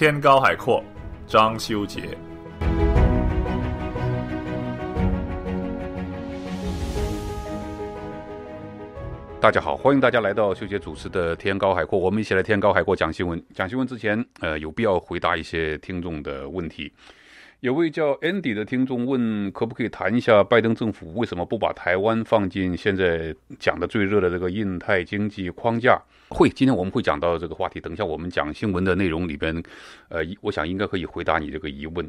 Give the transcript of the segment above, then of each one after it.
天高海阔，张修杰。大家好，欢迎大家来到修杰主持的《天高海阔》，我们一起来《天高海阔》讲新闻。讲新闻之前，呃，有必要回答一些听众的问题。有位叫 Andy 的听众问：可不可以谈一下拜登政府为什么不把台湾放进现在讲的最热的这个印太经济框架？会，今天我们会讲到这个话题。等一下我们讲新闻的内容里边，呃，我想应该可以回答你这个疑问。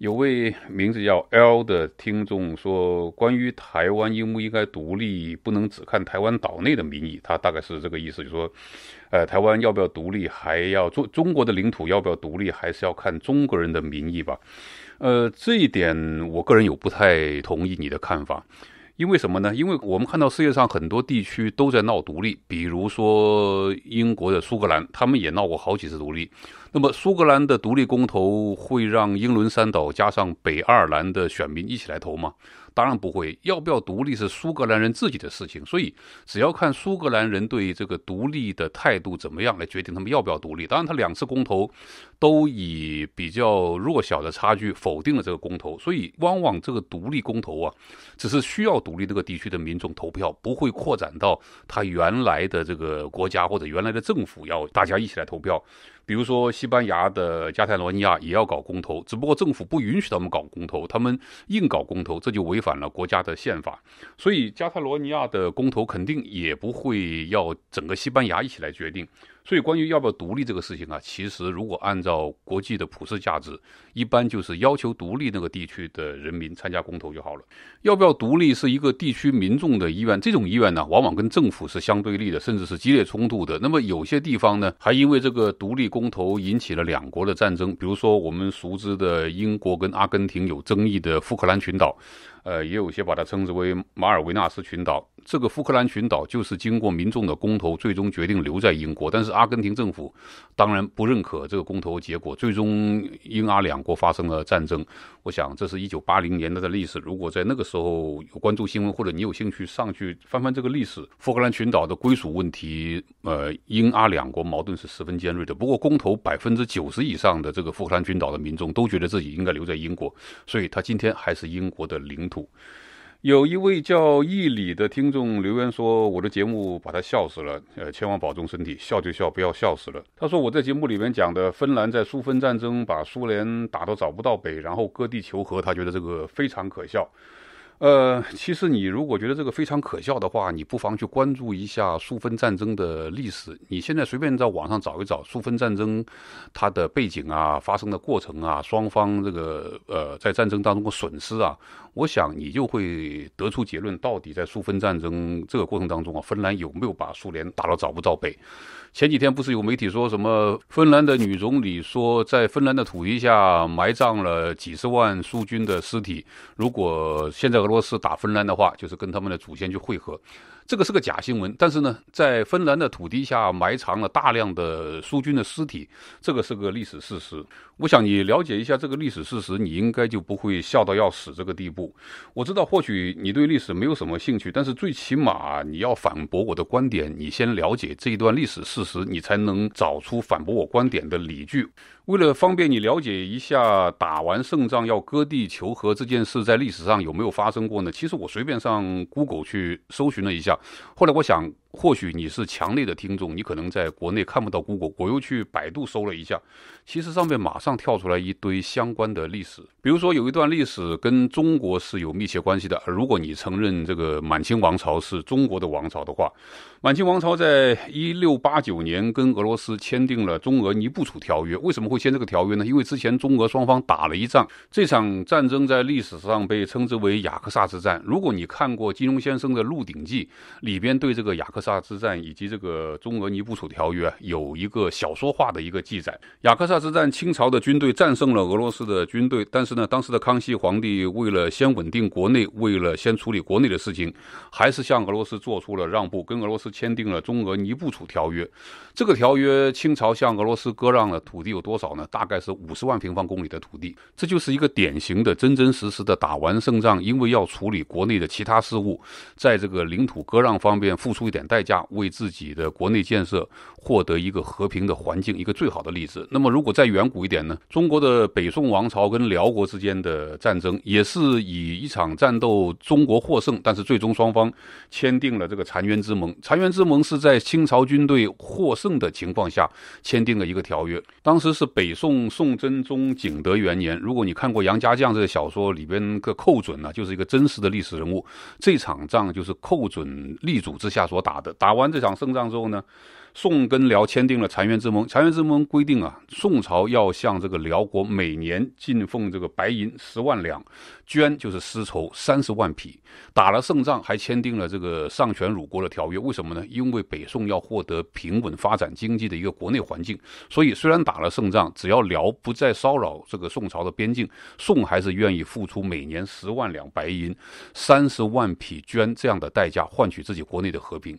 有位名字叫 L 的听众说，关于台湾应不应该独立，不能只看台湾岛内的民意。他大概是这个意思，就说，呃，台湾要不要独立，还要中中国的领土要不要独立，还是要看中国人的民意吧。呃，这一点，我个人有不太同意你的看法。因为什么呢？因为我们看到世界上很多地区都在闹独立，比如说英国的苏格兰，他们也闹过好几次独立。那么苏格兰的独立公投会让英伦三岛加上北爱尔兰的选民一起来投吗？当然不会，要不要独立是苏格兰人自己的事情，所以只要看苏格兰人对这个独立的态度怎么样来决定他们要不要独立。当然，他两次公投都以比较弱小的差距否定了这个公投，所以往往这个独立公投啊，只是需要独立那个地区的民众投票，不会扩展到他原来的这个国家或者原来的政府要大家一起来投票。比如说，西班牙的加泰罗尼亚也要搞公投，只不过政府不允许他们搞公投，他们硬搞公投，这就违反了国家的宪法。所以，加泰罗尼亚的公投肯定也不会要整个西班牙一起来决定。所以，关于要不要独立这个事情啊，其实如果按照国际的普世价值，一般就是要求独立那个地区的人民参加公投就好了。要不要独立是一个地区民众的意愿，这种意愿呢，往往跟政府是相对立的，甚至是激烈冲突的。那么有些地方呢，还因为这个独立公投引起了两国的战争，比如说我们熟知的英国跟阿根廷有争议的福克兰群岛。呃，也有些把它称之为马尔维纳斯群岛。这个福克兰群岛就是经过民众的公投，最终决定留在英国。但是阿根廷政府当然不认可这个公投结果，最终英阿两国发生了战争。我想这是一九八零年代的历史。如果在那个时候有关注新闻，或者你有兴趣上去翻翻这个历史，福克兰群岛的归属问题，呃，英阿两国矛盾是十分尖锐的。不过公投百分之九十以上的这个福克兰群岛的民众都觉得自己应该留在英国，所以他今天还是英国的领。土，有一位叫义理的听众留言说：“我的节目把他笑死了，呃，千万保重身体，笑就笑，不要笑死了。”他说：“我在节目里面讲的芬兰在苏芬战争把苏联打到找不到北，然后割地求和，他觉得这个非常可笑。”呃，其实你如果觉得这个非常可笑的话，你不妨去关注一下苏芬战争的历史。你现在随便在网上找一找苏芬战争，它的背景啊，发生的过程啊，双方这个呃，在战争当中的损失啊，我想你就会得出结论：到底在苏芬战争这个过程当中啊，芬兰有没有把苏联打到找不到北？前几天不是有媒体说什么，芬兰的女总理说，在芬兰的土地下埋葬了几十万苏军的尸体。如果现在如罗斯打芬兰的话，就是跟他们的祖先去汇合。这个是个假新闻，但是呢，在芬兰的土地下埋藏了大量的苏军的尸体，这个是个历史事实。我想你了解一下这个历史事实，你应该就不会笑到要死这个地步。我知道，或许你对历史没有什么兴趣，但是最起码你要反驳我的观点，你先了解这一段历史事实，你才能找出反驳我观点的理据。为了方便你了解一下，打完胜仗要割地求和这件事在历史上有没有发生过呢？其实我随便上 Google 去搜寻了一下。后来我想。或许你是强烈的听众，你可能在国内看不到 Google，我又去百度搜了一下，其实上面马上跳出来一堆相关的历史，比如说有一段历史跟中国是有密切关系的。如果你承认这个满清王朝是中国的王朝的话，满清王朝在一六八九年跟俄罗斯签订了中俄尼布楚条约。为什么会签这个条约呢？因为之前中俄双方打了一仗，这场战争在历史上被称之为雅克萨之战。如果你看过金庸先生的《鹿鼎记》，里边对这个雅克萨之战以及这个中俄尼布楚条约有一个小说化的一个记载。雅克萨之战，清朝的军队战胜了俄罗斯的军队，但是呢，当时的康熙皇帝为了先稳定国内，为了先处理国内的事情，还是向俄罗斯做出了让步，跟俄罗斯签订了中俄尼布楚条约。这个条约，清朝向俄罗斯割让了土地有多少呢？大概是五十万平方公里的土地。这就是一个典型的真真实实的打完胜仗，因为要处理国内的其他事务，在这个领土割让方面付出一点。代价为自己的国内建设获得一个和平的环境，一个最好的例子。那么，如果再远古一点呢？中国的北宋王朝跟辽国之间的战争，也是以一场战斗中国获胜，但是最终双方签订了这个澶渊之盟。澶渊之盟是在清朝军队获胜的情况下签订的一个条约。当时是北宋宋真宗景德元年。如果你看过《杨家将》这个小说里边，个寇准呢，就是一个真实的历史人物。这场仗就是寇准力主之下所打。打完这场胜仗之后呢，宋跟辽签订了澶渊之盟。澶渊之盟规定啊，宋朝要向这个辽国每年进奉这个白银十万两，绢就是丝绸三十万匹。打了胜仗还签订了这个丧权辱国的条约，为什么呢？因为北宋要获得平稳发展经济的一个国内环境，所以虽然打了胜仗，只要辽不再骚扰这个宋朝的边境，宋还是愿意付出每年十万两白银、三十万匹绢这样的代价，换取自己国内的和平。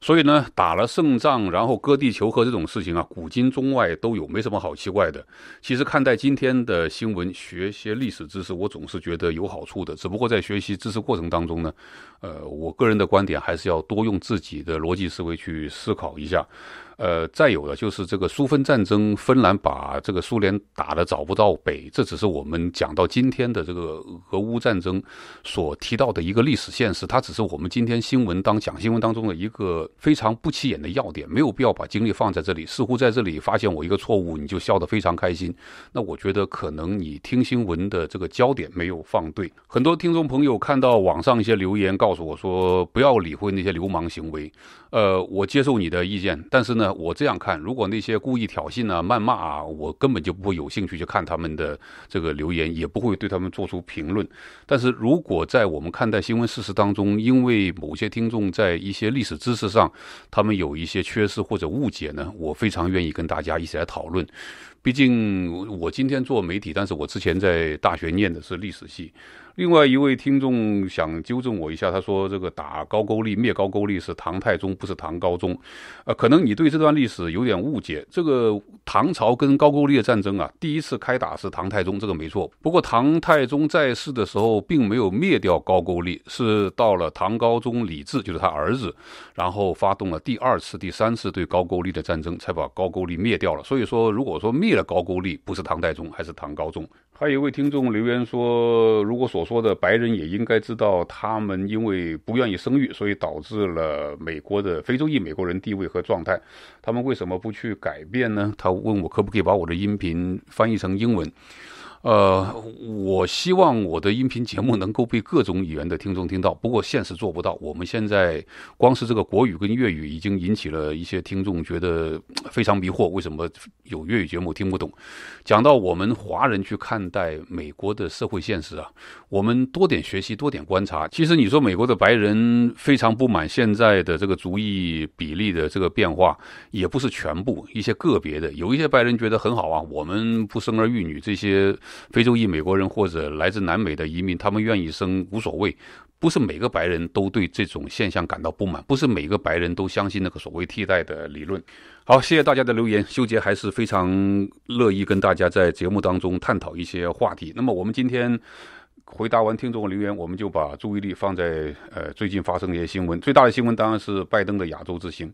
所以呢，打了胜仗，然后割地求和这种事情啊，古今中外都有，没什么好奇怪的。其实看待今天的新闻，学些历史知识，我总是觉得有好处的。只不过在学习知识过程当中呢，呃，我个人的观点还是要多用自己的逻辑思维去思考一下。呃，再有的就是这个苏芬战争，芬兰把这个苏联打得找不到北，这只是我们讲到今天的这个俄乌战争所提到的一个历史现实，它只是我们今天新闻当讲新闻当中的一个。非常不起眼的要点，没有必要把精力放在这里。似乎在这里发现我一个错误，你就笑得非常开心。那我觉得可能你听新闻的这个焦点没有放对。很多听众朋友看到网上一些留言，告诉我说不要理会那些流氓行为。呃，我接受你的意见，但是呢，我这样看，如果那些故意挑衅啊、谩骂，我根本就不会有兴趣去看他们的这个留言，也不会对他们做出评论。但是如果在我们看待新闻事实当中，因为某些听众在一些历史知识上，上他们有一些缺失或者误解呢，我非常愿意跟大家一起来讨论。毕竟我今天做媒体，但是我之前在大学念的是历史系。另外一位听众想纠正我一下，他说：“这个打高句丽灭高句丽是唐太宗，不是唐高宗。”呃，可能你对这段历史有点误解。这个唐朝跟高句丽的战争啊，第一次开打是唐太宗，这个没错。不过唐太宗在世的时候并没有灭掉高句丽，是到了唐高宗李治，就是他儿子，然后发动了第二次、第三次对高句丽的战争，才把高句丽灭掉了。所以说，如果说灭了高句丽，不是唐太宗，还是唐高宗。还有一位听众留言说：“如果所说的白人也应该知道，他们因为不愿意生育，所以导致了美国的非洲裔美国人地位和状态，他们为什么不去改变呢？”他问我可不可以把我的音频翻译成英文。呃，我希望我的音频节目能够被各种语言的听众听到。不过现实做不到。我们现在光是这个国语跟粤语，已经引起了一些听众觉得非常迷惑。为什么有粤语节目听不懂？讲到我们华人去看待美国的社会现实啊，我们多点学习，多点观察。其实你说美国的白人非常不满现在的这个族裔比例的这个变化，也不是全部，一些个别的，有一些白人觉得很好啊，我们不生儿育女这些。非洲裔美国人或者来自南美的移民，他们愿意生无所谓，不是每个白人都对这种现象感到不满，不是每个白人都相信那个所谓替代的理论。好，谢谢大家的留言，修杰还是非常乐意跟大家在节目当中探讨一些话题。那么我们今天回答完听众的留言，我们就把注意力放在呃最近发生的一些新闻，最大的新闻当然是拜登的亚洲之行。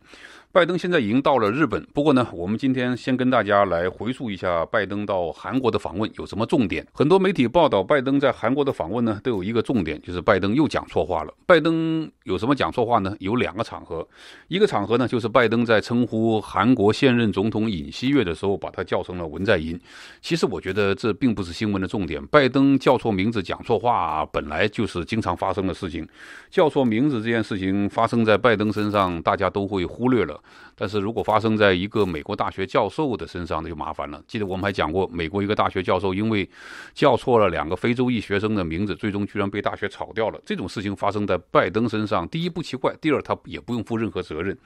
拜登现在已经到了日本，不过呢，我们今天先跟大家来回溯一下拜登到韩国的访问有什么重点。很多媒体报道，拜登在韩国的访问呢，都有一个重点，就是拜登又讲错话了。拜登有什么讲错话呢？有两个场合，一个场合呢，就是拜登在称呼韩国现任总统尹锡月的时候，把他叫成了文在寅。其实我觉得这并不是新闻的重点。拜登叫错名字、讲错话，本来就是经常发生的事情。叫错名字这件事情发生在拜登身上，大家都会忽略了。但是如果发生在一个美国大学教授的身上，那就麻烦了。记得我们还讲过，美国一个大学教授因为叫错了两个非洲裔学生的名字，最终居然被大学炒掉了。这种事情发生在拜登身上，第一不奇怪，第二他也不用负任何责任。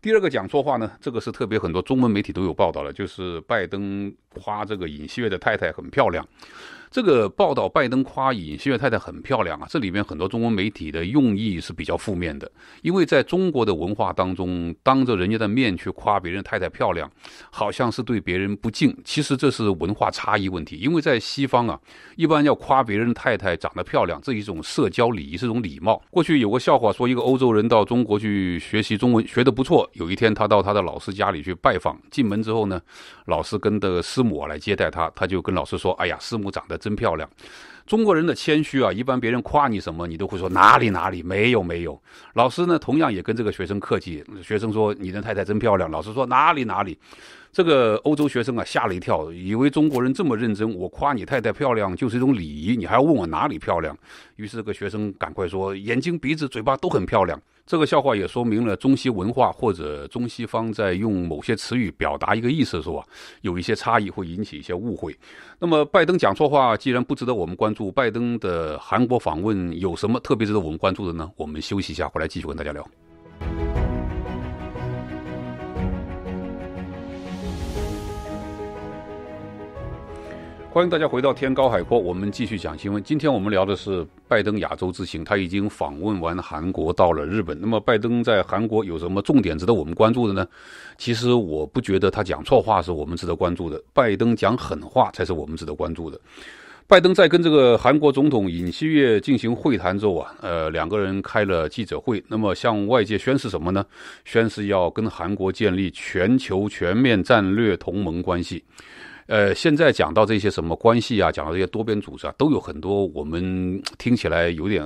第二个讲错话呢，这个是特别很多中文媒体都有报道了，就是拜登夸这个尹锡月的太太很漂亮。这个报道，拜登夸尹锡悦太太很漂亮啊，这里面很多中文媒体的用意是比较负面的，因为在中国的文化当中，当着人家的面去夸别人太太漂亮，好像是对别人不敬。其实这是文化差异问题，因为在西方啊，一般要夸别人太太长得漂亮，这一种社交礼仪，是一种礼貌。过去有个笑话，说一个欧洲人到中国去学习中文，学得不错。有一天他到他的老师家里去拜访，进门之后呢，老师跟的师母来接待他，他就跟老师说：“哎呀，师母长得……”真漂亮，中国人的谦虚啊，一般别人夸你什么，你都会说哪里哪里，没有没有。老师呢，同样也跟这个学生客气。学生说：“你的太太真漂亮。”老师说：“哪里哪里。”这个欧洲学生啊，吓了一跳，以为中国人这么认真，我夸你太太漂亮就是一种礼仪，你还要问我哪里漂亮？于是这个学生赶快说：“眼睛、鼻子、嘴巴都很漂亮。”这个笑话也说明了中西文化或者中西方在用某些词语表达一个意思的时候啊，有一些差异会引起一些误会。那么拜登讲错话，既然不值得我们关注，拜登的韩国访问有什么特别值得我们关注的呢？我们休息一下，回来继续跟大家聊。欢迎大家回到天高海阔，我们继续讲新闻。今天我们聊的是拜登亚洲之行，他已经访问完韩国，到了日本。那么拜登在韩国有什么重点值得我们关注的呢？其实我不觉得他讲错话是我们值得关注的，拜登讲狠话才是我们值得关注的。拜登在跟这个韩国总统尹锡月进行会谈之后啊，呃，两个人开了记者会，那么向外界宣示什么呢？宣示要跟韩国建立全球全面战略同盟关系。呃，现在讲到这些什么关系啊，讲到这些多边组织啊，都有很多我们听起来有点，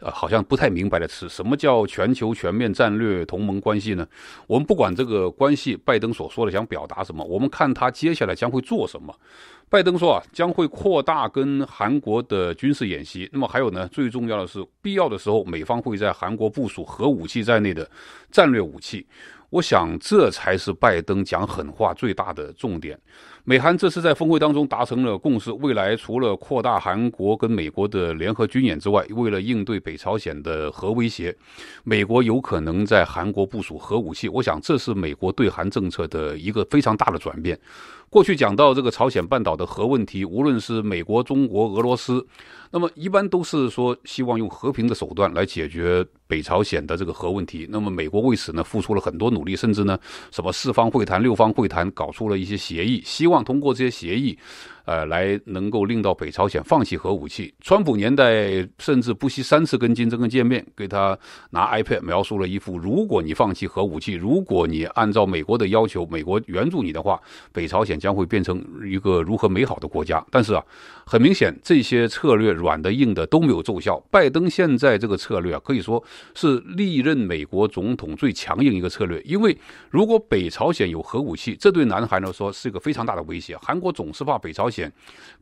呃，好像不太明白的词。什么叫全球全面战略同盟关系呢？我们不管这个关系，拜登所说的想表达什么，我们看他接下来将会做什么。拜登说啊，将会扩大跟韩国的军事演习。那么还有呢，最重要的是，必要的时候，美方会在韩国部署核武器在内的战略武器。我想，这才是拜登讲狠话最大的重点。美韩这次在峰会当中达成了共识，未来除了扩大韩国跟美国的联合军演之外，为了应对北朝鲜的核威胁，美国有可能在韩国部署核武器。我想，这是美国对韩政策的一个非常大的转变。过去讲到这个朝鲜半岛的核问题，无论是美国、中国、俄罗斯，那么一般都是说希望用和平的手段来解决北朝鲜的这个核问题。那么美国为此呢付出了很多努力，甚至呢什么四方会谈、六方会谈，搞出了一些协议，希望通过这些协议，呃，来能够令到北朝鲜放弃核武器。川普年代甚至不惜三次跟金正恩见面，给他拿 iPad 描述了一幅：如果你放弃核武器，如果你按照美国的要求，美国援助你的话，北朝鲜。将会变成一个如何美好的国家？但是啊。很明显，这些策略软的硬的都没有奏效。拜登现在这个策略啊，可以说是历任美国总统最强硬一个策略。因为如果北朝鲜有核武器，这对南韩来说是一个非常大的威胁。韩国总是怕北朝鲜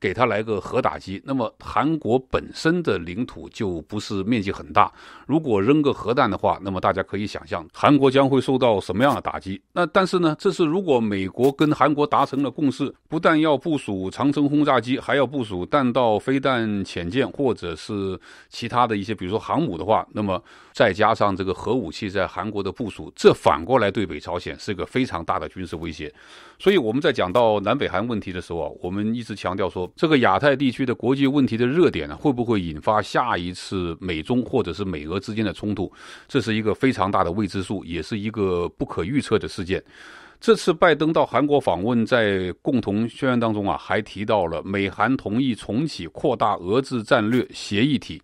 给他来个核打击，那么韩国本身的领土就不是面积很大。如果扔个核弹的话，那么大家可以想象韩国将会受到什么样的打击。那但是呢，这是如果美国跟韩国达成了共识，不但要部署长城轰炸机，还要部署。弹道飞弹、潜舰或者是其他的一些，比如说航母的话，那么再加上这个核武器在韩国的部署，这反过来对北朝鲜是一个非常大的军事威胁。所以我们在讲到南北韩问题的时候啊，我们一直强调说，这个亚太地区的国际问题的热点呢，会不会引发下一次美中或者是美俄之间的冲突，这是一个非常大的未知数，也是一个不可预测的事件。这次拜登到韩国访问，在共同宣言当中啊，还提到了美韩同意重启扩大俄制战略协议体。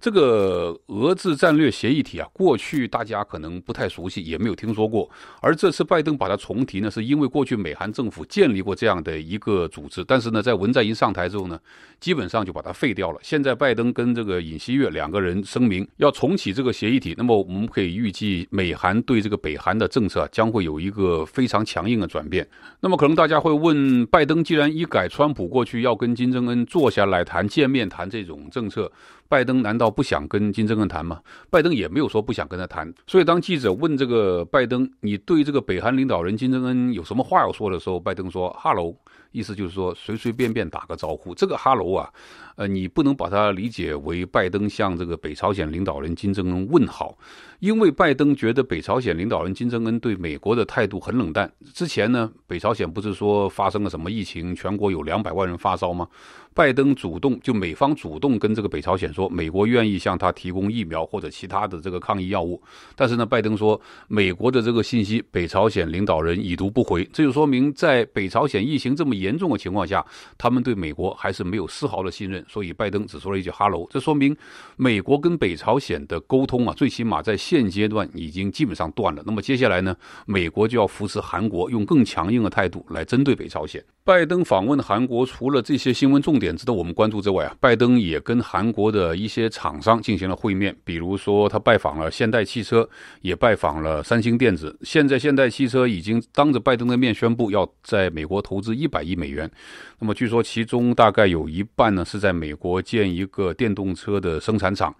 这个俄制战略协议体啊，过去大家可能不太熟悉，也没有听说过。而这次拜登把它重提呢，是因为过去美韩政府建立过这样的一个组织，但是呢，在文在寅上台之后呢，基本上就把它废掉了。现在拜登跟这个尹锡悦两个人声明要重启这个协议体，那么我们可以预计，美韩对这个北韩的政策将会有一个非常强硬的转变。那么可能大家会问，拜登既然一改川普过去要跟金正恩坐下来谈、见面谈这种政策。拜登难道不想跟金正恩谈吗？拜登也没有说不想跟他谈。所以当记者问这个拜登，你对这个北韩领导人金正恩有什么话要说的时候，拜登说：“Hello。”意思就是说，随随便便打个招呼，这个“哈喽”啊，呃，你不能把它理解为拜登向这个北朝鲜领导人金正恩问好，因为拜登觉得北朝鲜领导人金正恩对美国的态度很冷淡。之前呢，北朝鲜不是说发生了什么疫情，全国有两百万人发烧吗？拜登主动就美方主动跟这个北朝鲜说，美国愿意向他提供疫苗或者其他的这个抗疫药物。但是呢，拜登说，美国的这个信息北朝鲜领导人已读不回，这就说明在北朝鲜疫情这么。严重的情况下，他们对美国还是没有丝毫的信任，所以拜登只说了一句“哈喽”。这说明美国跟北朝鲜的沟通啊，最起码在现阶段已经基本上断了。那么接下来呢，美国就要扶持韩国，用更强硬的态度来针对北朝鲜。拜登访问韩国，除了这些新闻重点值得我们关注之外啊，拜登也跟韩国的一些厂商进行了会面，比如说他拜访了现代汽车，也拜访了三星电子。现在现代汽车已经当着拜登的面宣布要在美国投资一百。亿美元，那么据说其中大概有一半呢是在美国建一个电动车的生产厂。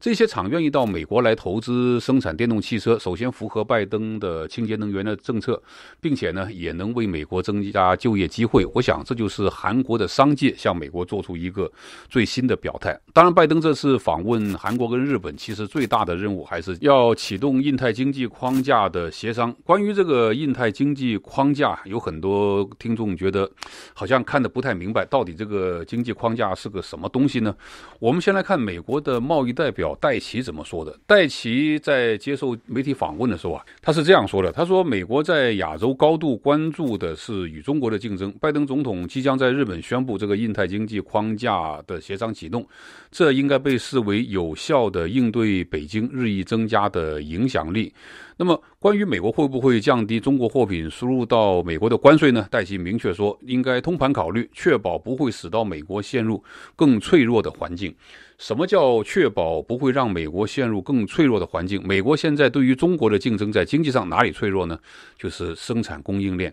这些厂愿意到美国来投资生产电动汽车，首先符合拜登的清洁能源的政策，并且呢，也能为美国增加就业机会。我想这就是韩国的商界向美国做出一个最新的表态。当然，拜登这次访问韩国跟日本，其实最大的任务还是要启动印太经济框架的协商。关于这个印太经济框架，有很多听众觉得好像看的不太明白，到底这个经济框架是个什么东西呢？我们先来看美国的贸易代表。戴奇怎么说的？戴奇在接受媒体访问的时候啊，他是这样说的：“他说，美国在亚洲高度关注的是与中国的竞争。拜登总统即将在日本宣布这个印太经济框架的协商启动，这应该被视为有效的应对北京日益增加的影响力。”那么，关于美国会不会降低中国货品输入到美国的关税呢？戴奇明确说，应该通盘考虑，确保不会使到美国陷入更脆弱的环境。什么叫确保不会让美国陷入更脆弱的环境？美国现在对于中国的竞争在经济上哪里脆弱呢？就是生产供应链。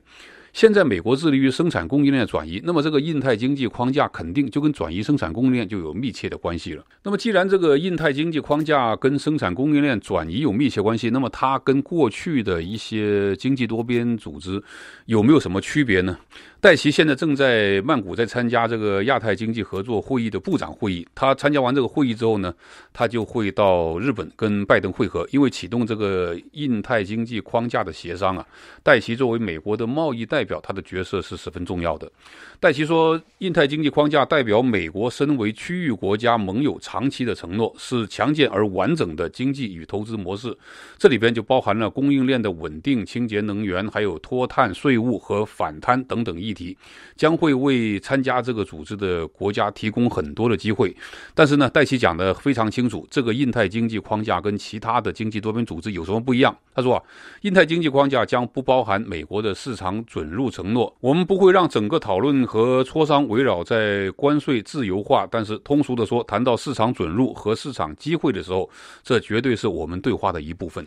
现在美国致力于生产供应链转移，那么这个印太经济框架肯定就跟转移生产供应链就有密切的关系了。那么既然这个印太经济框架跟生产供应链转移有密切关系，那么它跟过去的一些经济多边组织有没有什么区别呢？戴奇现在正在曼谷，在参加这个亚太经济合作会议的部长会议。他参加完这个会议之后呢，他就会到日本跟拜登会合，因为启动这个印太经济框架的协商啊。戴奇作为美国的贸易代表，他的角色是十分重要的。戴奇说：“印太经济框架代表美国身为区域国家盟友长期的承诺，是强健而完整的经济与投资模式。这里边就包含了供应链的稳定、清洁能源，还有脱碳、税务和反贪等等。”议题将会为参加这个组织的国家提供很多的机会，但是呢，戴奇讲的非常清楚，这个印太经济框架跟其他的经济多边组织有什么不一样？他说啊，印太经济框架将不包含美国的市场准入承诺，我们不会让整个讨论和磋商围绕在关税自由化，但是通俗的说，谈到市场准入和市场机会的时候，这绝对是我们对话的一部分。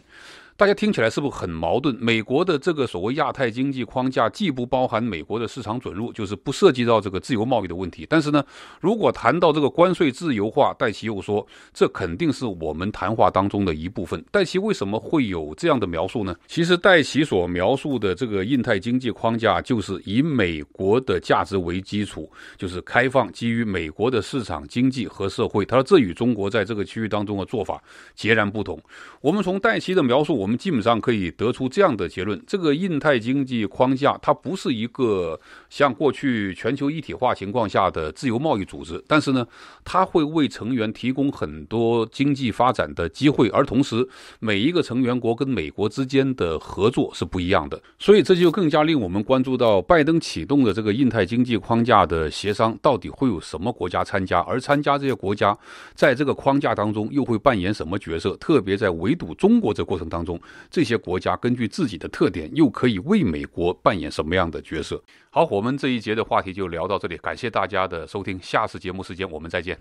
大家听起来是不是很矛盾？美国的这个所谓亚太经济框架，既不包含美国的市场准入，就是不涉及到这个自由贸易的问题。但是呢，如果谈到这个关税自由化，戴奇又说，这肯定是我们谈话当中的一部分。戴奇为什么会有这样的描述呢？其实戴奇所描述的这个印太经济框架，就是以美国的价值为基础，就是开放基于美国的市场经济和社会。他说，这与中国在这个区域当中的做法截然不同。我们从戴奇的描述，我。我们基本上可以得出这样的结论：这个印太经济框架它不是一个像过去全球一体化情况下的自由贸易组织，但是呢，它会为成员提供很多经济发展的机会，而同时每一个成员国跟美国之间的合作是不一样的，所以这就更加令我们关注到拜登启动的这个印太经济框架的协商到底会有什么国家参加，而参加这些国家在这个框架当中又会扮演什么角色，特别在围堵中国这过程当中。这些国家根据自己的特点，又可以为美国扮演什么样的角色？好，我们这一节的话题就聊到这里，感谢大家的收听，下次节目时间我们再见。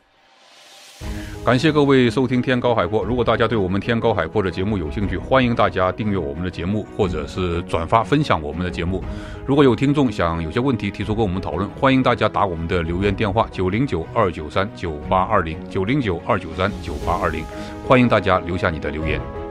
感谢各位收听《天高海阔》，如果大家对我们《天高海阔》的节目有兴趣，欢迎大家订阅我们的节目，或者是转发分享我们的节目。如果有听众想有些问题提出跟我们讨论，欢迎大家打我们的留言电话：九零九二九三九八二零九零九二九三九八二零，欢迎大家留下你的留言。